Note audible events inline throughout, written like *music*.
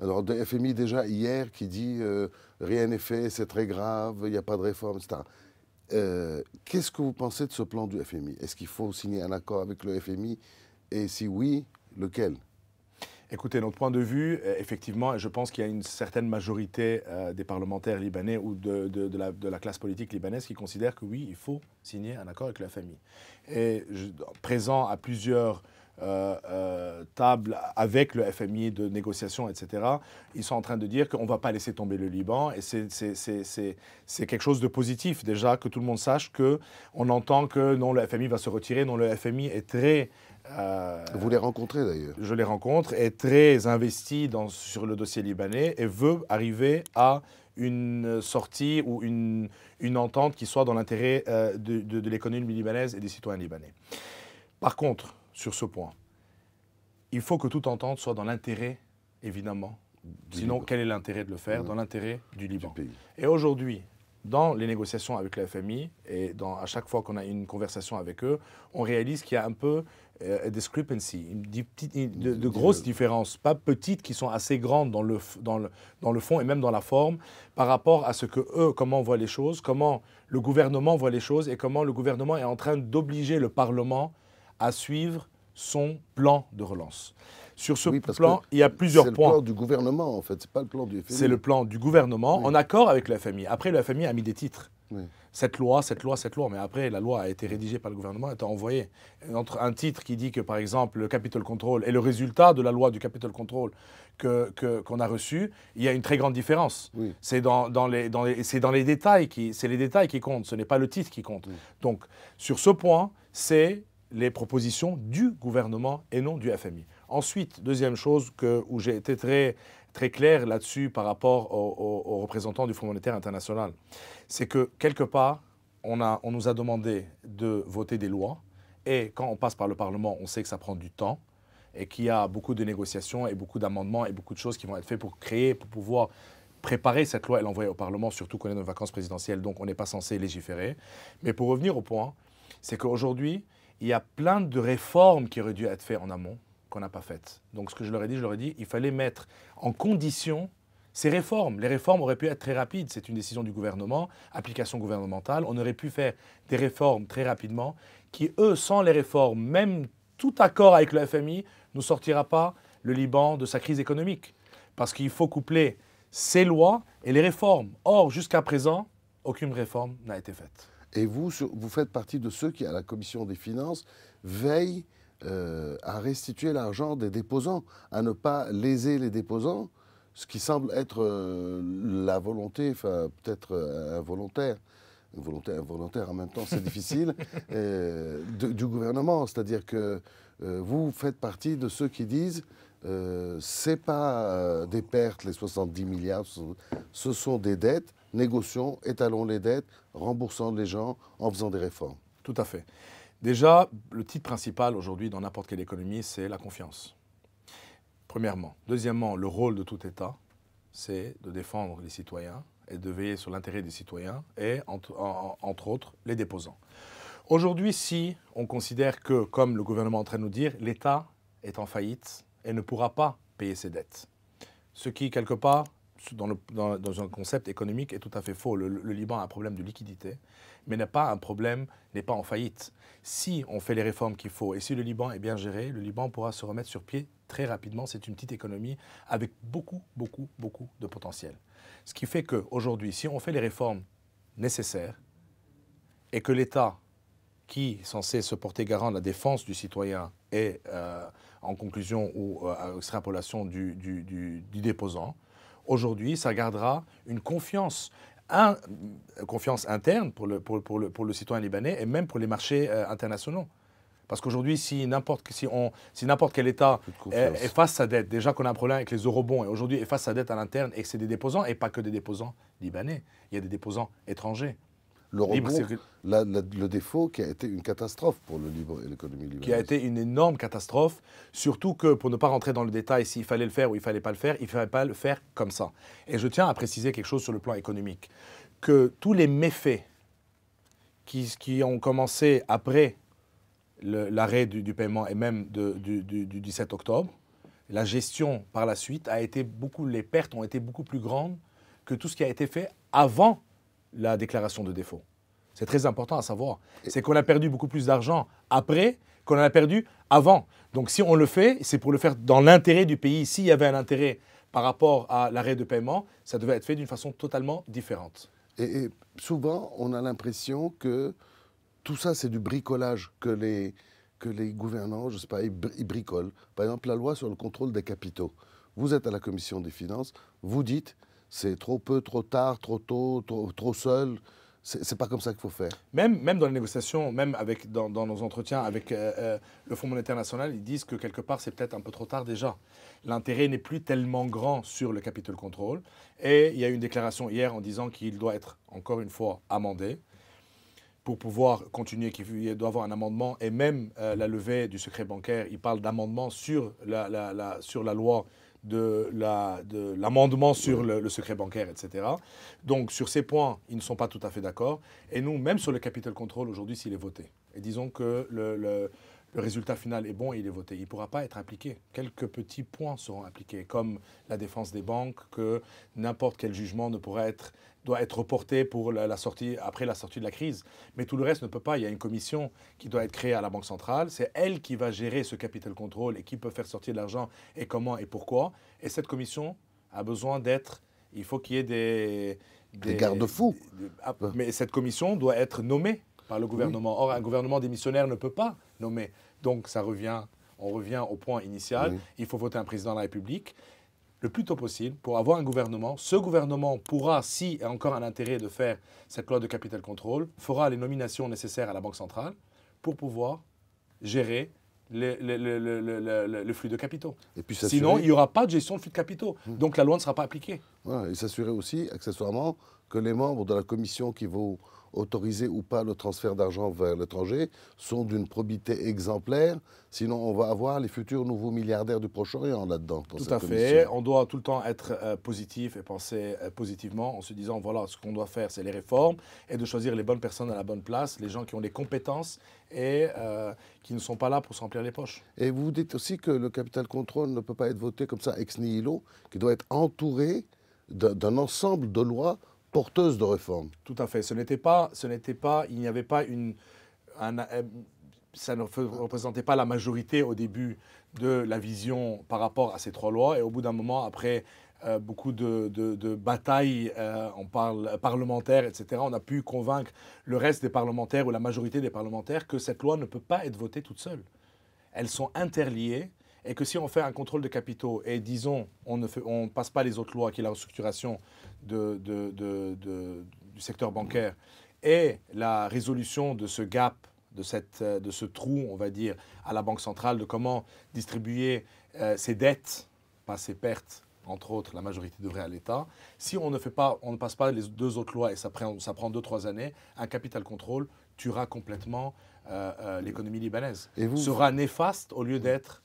Alors, le FMI déjà hier qui dit euh, rien n'est fait, c'est très grave, il n'y a pas de réforme, etc. Euh, qu'est-ce que vous pensez de ce plan du FMI Est-ce qu'il faut signer un accord avec le FMI Et si oui, lequel Écoutez, notre point de vue, euh, effectivement, je pense qu'il y a une certaine majorité des parlementaires libanais ou de, de, la, classe politique libanaise qui considère que oui, il faut signer un accord avec le FMI. Et je, présent à plusieurs euh, euh, table avec le FMI de négociation, etc., ils sont en train de dire qu'on ne va pas laisser tomber le Liban. Et c'est quelque chose de positif déjà, que tout le monde sache qu'on entend que non, le FMI va se retirer, non, le FMI est très... Euh, Vous les rencontrez d'ailleurs. Je les rencontre, est très investi dans, sur le dossier libanais et veut arriver à une sortie ou une, entente qui soit dans l'intérêt de, de l'économie libanaise et des citoyens libanais. Par contre, sur ce point. Il faut que tout entente soit dans l'intérêt, évidemment. Sinon, quel est l'intérêt de le faire mmh. Dans l'intérêt du Liban. et aujourd'hui, dans les négociations avec la FMI et à chaque fois qu'on a une conversation avec eux, on réalise qu'il y a un peu euh, des de, grosses euh, différences, pas petites, qui sont assez grandes dans le, fond et même dans la forme, par rapport à ce que eux, comment on voit les choses, comment le gouvernement voit les choses et comment le gouvernement est en train d'obliger le Parlement à suivre son plan de relance. Sur ce plan, il y a plusieurs points. C'est le plan du gouvernement, en fait. n'est pas le plan du FMI. C'est le plan du gouvernement en accord avec la FMI. Après, la FMI a mis des titres. Cette loi, cette loi, cette loi. Mais après, la loi a été rédigée par le gouvernement, a été envoyée. Entre un titre qui dit que, par exemple, le capital control est le résultat de la loi du capital control qu'on que, qu'on a reçu, il y a une très grande différence. C'est dans, les, dans, dans les détails qui, les détails qui comptent, ce n'est pas le titre qui compte. Donc, sur ce point, c'est les propositions du gouvernement et non du FMI. Ensuite, deuxième chose où j'ai été très, très clair là-dessus par rapport aux, représentants du Fonds monétaire international, c'est que quelque part, on, on nous a demandé de voter des lois et quand on passe par le Parlement, on sait que ça prend du temps et qu'il y a beaucoup de négociations et beaucoup d'amendements et beaucoup de choses qui vont être faites pour créer, pour pouvoir préparer cette loi et l'envoyer au Parlement, surtout qu'on est dans les vacances présidentielles, donc on n'est pas censé légiférer. Mais pour revenir au point, c'est qu'aujourd'hui, il y a plein de réformes qui auraient dû être faites en amont, qu'on n'a pas faites. Donc ce que je leur ai dit, je leur ai dit, il fallait mettre en condition ces réformes. Les réformes auraient pu être très rapides, c'est une décision du gouvernement, application gouvernementale. On aurait pu faire des réformes très rapidement qui, eux, sans les réformes, même tout accord avec le FMI, ne sortira pas le Liban de sa crise économique. Parce qu'il faut coupler ces lois et les réformes. Or, jusqu'à présent, aucune réforme n'a été faite. Et vous, vous faites partie de ceux qui, à la commission des finances, veillent euh, à restituer l'argent des déposants, à ne pas léser les déposants, ce qui semble être euh, la volonté, enfin peut-être euh, involontaire involontaire, volonté involontaire en même temps, c'est difficile, *laughs* du gouvernement. C'est-à-dire que vous faites partie de ceux qui disent euh, c'est pas des pertes, les 70 milliards, ce sont des dettes négocions, étalons les dettes, remboursant les gens en faisant des réformes. Tout à fait. Déjà, le titre principal aujourd'hui dans n'importe quelle économie, c'est la confiance. Premièrement. Deuxièmement, le rôle de tout État, c'est de défendre les citoyens et de veiller sur l'intérêt des citoyens et, entre, autres, les déposants. Aujourd'hui, si on considère que, comme le gouvernement est en train de nous dire, l'État est en faillite et ne pourra pas payer ses dettes, ce qui, quelque part, dans, un concept économique est tout à fait faux. Le, Liban a un problème de liquidité, mais n'est pas un problème, n'est pas en faillite. Si on fait les réformes qu'il faut et si le Liban est bien géré, le Liban pourra se remettre sur pied très rapidement. C'est une petite économie avec beaucoup, beaucoup, beaucoup de potentiel. Ce qui fait qu'aujourd'hui, si on fait les réformes nécessaires et que l'État, qui est censé se porter garant de la défense du citoyen, est euh, en conclusion ou euh, à extrapolation du déposant, Aujourd'hui, ça gardera une confiance un, confiance interne pour le, pour, le, citoyen libanais et même pour les marchés euh, internationaux. Parce qu'aujourd'hui, si n'importe si si n'importe quel État efface sa dette, déjà qu'on a un problème avec les eurobonds et aujourd'hui efface sa dette à l'interne et que c'est des déposants et pas que des déposants libanais, il y a des déposants étrangers le défaut qui a été une catastrophe pour le libre l'économie libérale. Qui a été une énorme catastrophe, surtout que pour ne pas rentrer dans le détail s'il fallait le faire ou il fallait pas le faire, il fallait pas le faire comme ça. Et je tiens à préciser quelque chose sur le plan économique, que tous les méfaits qui, qui ont commencé après l'arrêt du, paiement et même du, du 17 octobre, la gestion par la suite a été beaucoup, les pertes ont été beaucoup plus grandes que tout ce qui a été fait avant la déclaration de défaut. C'est très important à savoir. C'est qu'on a perdu beaucoup plus d'argent après qu'on en a perdu avant. Donc si on le fait, c'est pour le faire dans l'intérêt du pays. S'il y avait un intérêt par rapport à l'arrêt de paiement, ça devait être fait d'une façon totalement différente. Et, souvent, on a l'impression que tout ça, c'est du bricolage que les, que les gouvernants, je sais pas, ils, bricolent. Par exemple, la loi sur le contrôle des capitaux. Vous êtes à la commission des finances, vous dites, c'est trop peu, trop tard, trop tôt, trop, seul. seul. n'est pas comme ça qu'il faut faire. Même, même dans les négociations, même avec, dans, nos entretiens avec euh, euh, le Fonds monétaire national, ils disent que quelque part, c'est peut-être un peu trop tard déjà. L'intérêt n'est plus tellement grand sur le capital control. Et il y a eu une déclaration hier en disant qu'il doit être, encore une fois, amendé pour pouvoir continuer, qu'il doit avoir un amendement. Et même euh, la levée du secret bancaire, il parle d'amendement sur la, sur la loi de l'amendement la, de sur le, secret bancaire, etc. Donc sur ces points, ils ne sont pas tout à fait d'accord. Et nous, même sur le capital control, aujourd'hui, s'il est voté. Et disons que le le résultat final est bon il est voté. Il ne pourra pas être impliqué. Quelques petits points seront impliqués, comme la défense des banques, que n'importe quel jugement ne pourra être, doit être reporté pour la, sortie, après la sortie de la crise. Mais tout le reste ne peut pas. Il y a une commission qui doit être créée à la Banque centrale. C'est elle qui va gérer ce capital contrôle et qui peut faire sortir de l'argent et comment et pourquoi. Et cette commission a besoin d'être... Il faut qu'il y ait des... Des, des garde-fous. Ah, mais cette commission doit être nommée par le gouvernement. Or, un gouvernement démissionnaire ne peut pas nommer. Donc, ça revient, on revient au point initial. Il faut voter un président de la République le plus tôt possible pour avoir un gouvernement. Ce gouvernement pourra, si a encore un intérêt de faire cette loi de capital contrôle, fera les nominations nécessaires à la Banque centrale pour pouvoir gérer le, flux de capitaux. Sinon, il n'y aura pas de gestion de flux de capitaux. Hum. Donc la loi ne sera pas appliquée. Il et s'assurer aussi, accessoirement, que les membres de la commission qui vont autoriser ou pas le transfert d'argent vers l'étranger sont d'une probité exemplaire. Sinon, on va avoir les futurs nouveaux milliardaires du Proche-Orient là-dedans. Tout à fait. On doit tout le temps être euh, positif et penser euh, positivement en se disant voilà, ce qu'on doit faire, c'est les réformes et de choisir les bonnes personnes à la bonne place, les gens qui ont les compétences et euh, qui ne sont pas là pour s'emplir les poches. Et vous dites aussi que le capital contrôle ne peut pas être voté comme ça ex nihilo, qui doit être entouré d'un ensemble de lois porteuse de réformes. Tout à fait. Ce n'était pas, ce n'était pas, il n'y avait pas une, euh, ça ne représentait pas la majorité au début de la vision par rapport à ces trois lois. Et au bout d'un moment, après euh, beaucoup de, de, batailles euh, on parle, parlementaires, etc., on a pu convaincre le reste des parlementaires ou la majorité des parlementaires que cette loi ne peut pas être votée toute seule. Elles sont interliées et que si on fait un contrôle de capitaux et disons, on ne fait, on passe pas les autres lois qui est la restructuration de, du secteur bancaire et la résolution de ce gap, de, cette, euh, de ce trou, on va dire, à la Banque centrale, de comment distribuer euh, ses dettes, pas ses pertes, entre autres, la majorité devrait à l'État. Si on ne fait pas, on ne passe pas les deux autres lois et ça prend, ça prend deux trois années, un capital contrôle tuera complètement euh, l'économie libanaise. Et vous, sera néfaste au lieu d'être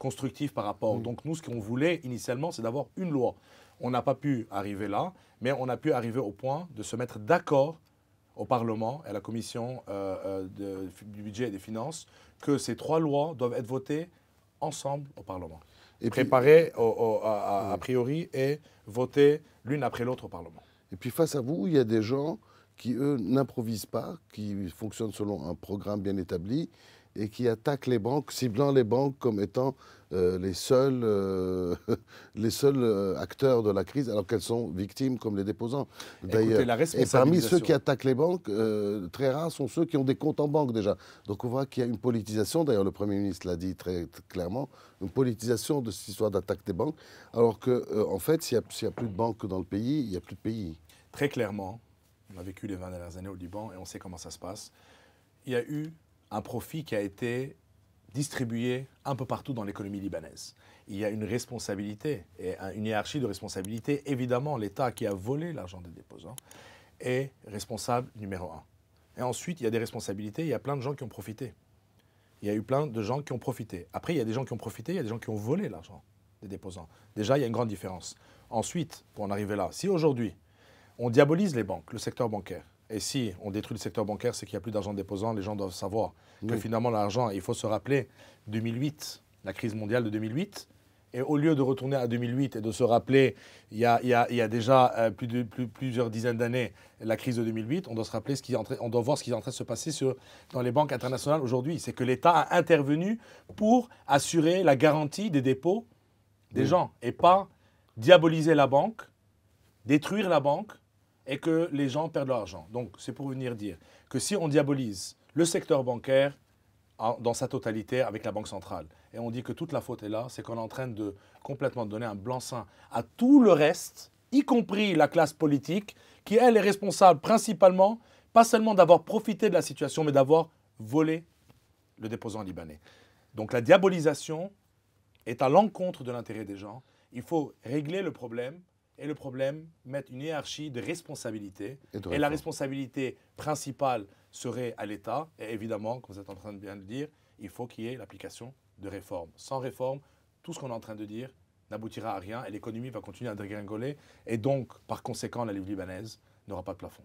constructif par rapport. Mm. Donc nous, ce qu'on voulait initialement, c'est d'avoir une loi. On n'a pas pu arriver là, mais on a pu arriver au point de se mettre d'accord au Parlement et à la Commission euh, euh, du budget et des finances que ces trois lois doivent être votées ensemble au Parlement. Et préparées mm. a priori et votées l'une après l'autre au Parlement. Et puis face à vous, il y a des gens qui, eux, n'improvisent pas, qui fonctionnent selon un programme bien établi et qui attaquent les banques, ciblant les banques comme étant euh, les seuls, euh, *laughs* les seuls euh, acteurs de la crise, alors qu'elles sont victimes comme les déposants. D'ailleurs, et parmi ceux qui attaquent les banques, très rares sont ceux qui ont des comptes en banque déjà. Donc on voit qu'il y a une politisation. D'ailleurs, le Premier ministre l'a dit très, clairement, une politisation de cette histoire d'attaque des banques, alors que en fait, s'il n'y a, a plus de banques dans le pays, il n'y a plus de pays. Très clairement, on a vécu les 20 dernières années au Liban et on sait comment ça se passe. Il y a eu un profit qui a été distribué un peu partout dans l'économie libanaise. Il y a une responsabilité et une hiérarchie de responsabilité. Évidemment, l'État qui a volé l'argent des déposants est responsable numéro un. Et ensuite, il y a des responsabilités, il y a plein de gens qui ont profité. Il y a eu plein de gens qui ont profité. Après, il y a des gens qui ont profité, il y a des gens qui ont volé l'argent des déposants. Déjà, il y a une grande différence. Ensuite, pour en arriver là, si aujourd'hui, on diabolise les banques, le secteur bancaire, et si on détruit le secteur bancaire, c'est qu'il n'y a plus d'argent déposant. Les gens doivent savoir que finalement, l'argent, il faut se rappeler 2008, la crise mondiale de 2008. Et au lieu de retourner à 2008 et de se rappeler, il y a, il déjà euh, plus de, plusieurs dizaines d'années, la crise de 2008, on doit, se rappeler ce qui est on doit voir ce qui est en train de se passer sur, dans les banques internationales aujourd'hui. C'est que l'État a intervenu pour assurer la garantie des dépôts des gens et pas diaboliser la banque, détruire la banque et que les gens perdent leur argent. Donc c'est pour venir dire que si on diabolise le secteur bancaire dans sa totalité avec la Banque centrale, et on dit que toute la faute est là, c'est qu'on est en train de complètement donner un blanc-seing à tout le reste, y compris la classe politique, qui elle est responsable principalement, pas seulement d'avoir profité de la situation, mais d'avoir volé le déposant libanais. Donc la diabolisation est à l'encontre de l'intérêt des gens. Il faut régler le problème et le problème, mettre une hiérarchie de responsabilités. Et, la responsabilité principale serait à l'État. Et évidemment, comme vous êtes en train de bien le dire, il faut qu'il y ait l'application de réformes. Sans réforme, tout ce qu'on est en train de dire n'aboutira à rien et l'économie va continuer à dégringoler. Et donc, par conséquent, la livre libanaise n'aura pas de plafond.